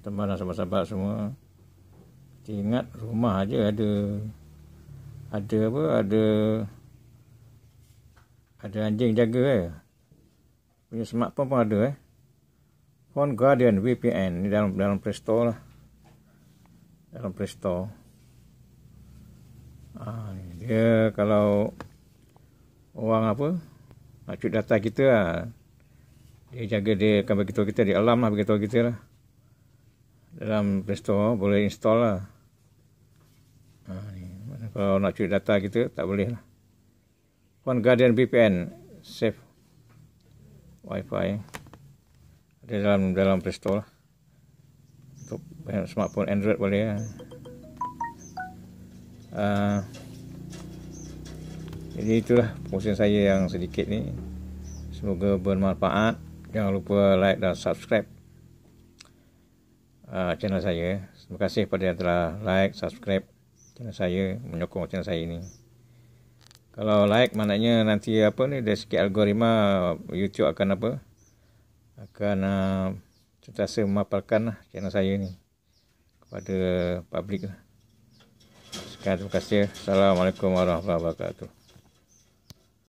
teman dan sahabat-sahabat semua. Kita ingat rumah aja ada ada apa? Ada ada anjing jaga ke? Eh? Punya smartphone pun ada eh. Phone Guardian VPN ni dalam dalam Play Store lah. Dalam Play Store. Ah, ha, dia kalau orang apa? Nak cut data kita lah. Dia jaga dia akan bagi kita di alam lah bagi kita lah dalam Play Store boleh install lah. Ha, ni. Kalau nak curi data kita tak boleh lah. Phone Guardian VPN safe WiFi ada dalam dalam Play Store lah. Untuk smartphone Android boleh lah. Ha. Jadi itulah pusing saya yang sedikit ni. Semoga bermanfaat. Jangan lupa like dan subscribe uh, channel saya. Terima kasih kepada yang telah like, subscribe channel saya, menyokong channel saya ini. Kalau like maknanya nanti apa ni dari segi algoritma YouTube akan apa? Akan uh, sentiasa memaparkan lah channel saya ni kepada publik lah. Sekian terima kasih. Assalamualaikum warahmatullahi wabarakatuh.